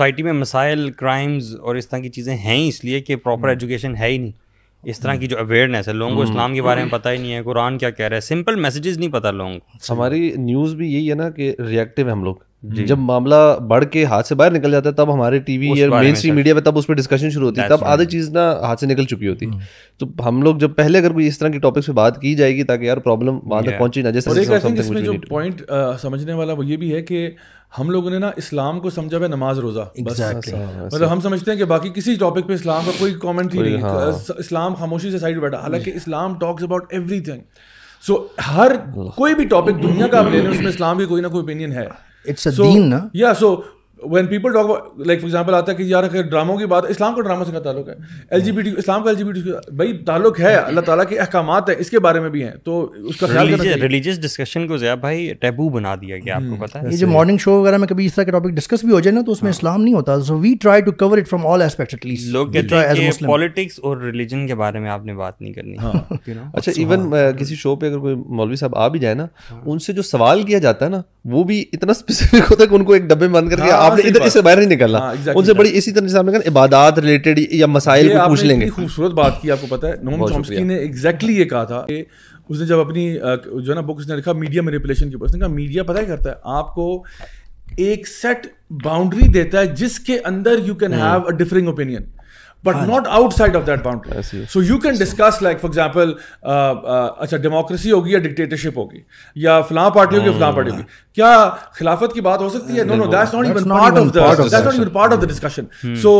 Society में मसाइल crimes और इस तरह की चीज़ें हैं ही इसलिए कि प्रॉपर हम्म। एजुकेशन है ही नहीं इस तरह की जो अवेयरनेस है लोगों को हम्म। इस्लाम के बारे में पता ही नहीं है कुरान क्या कह रहा है सिंपल मैसेजेस नहीं पता लोगों को हमारी न्यूज़ भी यही है ना कि रिएक्टिव है हम लोग जब मामला बढ़ के हाथ से बाहर निकल जाता है तब हमारे टीवी या मेन स्ट्रीम मीडिया में तब उस पर डिस्कशन शुरू होती है तब आधी चीज़ ना हाथ से निकल चुकी होती हम्म। तो हम लोग जब पहले अगर कोई इस तरह की टॉपिक्स पे बात की जाएगी ताकि यार प्रॉब्लम वहां तक पहुंची ना जैसे जो पॉइंट uh, समझने वाला वो ये भी है कि हम लोगों ने ना इस्लाम को समझा हुआ नमाज रोजा exactly. हाँ, हाँ, मतलब हम समझते हैं कि बाकी किसी टॉपिक पे इस्लाम का कोई कॉमेंट ही नहीं हाँ। इस्लाम खामोशी से साइड बैठा हालांकि Islam talks about everything so हर कोई भी टॉपिक दुनिया का आप ले लें उसमें इस्लाम की कोई ना कोई ओपिनियन है it's a so, deen, na? Yeah, so when people talk like for example आता है कि यार अगर ड्रामों की बात इस्लाम का ड्रामा से क्या ताल्लुक है L G B T Islam का एल जी बी टी भाई ताल्लुक है अल्लाह ताला के अहकाम है इसके बारे में भी हैं तो उसका ख्याल रिलीजियस डिस्कशन को ज़्यादा भाई टैबू बना दिया गया आपको हम्म, पता है ये जो मॉर्निंग शो वगैरह में कभी इस तरह का टॉपिक डिस्कस भी हो जाए ना तो उसमें हाँ। इस्लाम नहीं होता so we try to cover it from all aspect at least लोग कहते हैं पॉलिटिक्स और रिलीजन के बारे में आपने बात नहीं करनी हाँ। अच्छा इवन हाँ। किसी शो पे अगर कोई मौलवी साहब आ भी जाए ना उनसे जो सवाल किया जाता है ना वो भी इतना स्पेसिफिक होता है कि उनको एक डब्बे बंद करके आपने इधर इससे बाहर नहीं निकलना हाँ, उनसे बड़ी इसी तरह से आपने इबादत रिलेटेड या मसाइल को पूछ लेंगे खूबसूरत बात की आपको पता है नोम चॉम्स्की ने एग्जैक्टली ये कहा था कि उसने जब अपनी जो है ना बुक उसने लिखा मीडिया मैनिपुलेशन के ऊपर उसने कहा मीडिया पता ही करता है आपको एक सेट बाउंड्री देता है जिसके अंदर you can have a differing opinion but not outside of that boundary so you can discuss like for example अच्छा डेमोक्रेसी होगी या डिक्टेटरशिप होगी या फलां पार्टी होगी हाँ। फलां पार्टी होगी क्या खिलाफत की बात हो सकती है no no that's not even part of that's not even part of the discussion so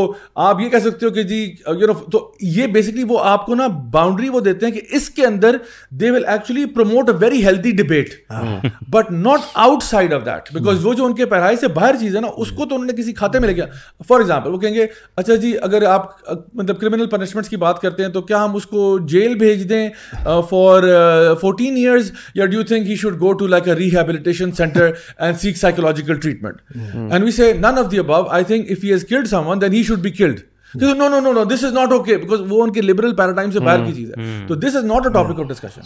आप ये कह सकते हो कि जी यू uh, नो तो ये बेसिकली वो आपको ना बाउंड्री वो देते हैं कि इसके अंदर they will actually promote a very healthy debate but not outside of that because वो जो उनके पढ़ाई से बाहर चीज है ना उसको तो उन्होंने किसी खाते में ले गया फॉर एग्जाम्पल वो कहेंगे अच्छा जी अगर आप मतलब क्रिमिनल पनिशमेंट्स की बात करते हैं तो क्या हम उसको जेल भेज दें फॉर फोर्टीन ईयर्स या do think he should go to like a rehabilitation centre there and seek psychological treatment. Mm. And we say, none of the above. I think if he has killed someone, then he should be killed. No no no no this is not okay because वो उनके liberal paradigm से बाहर की चीज है तो this is not a topic of discussion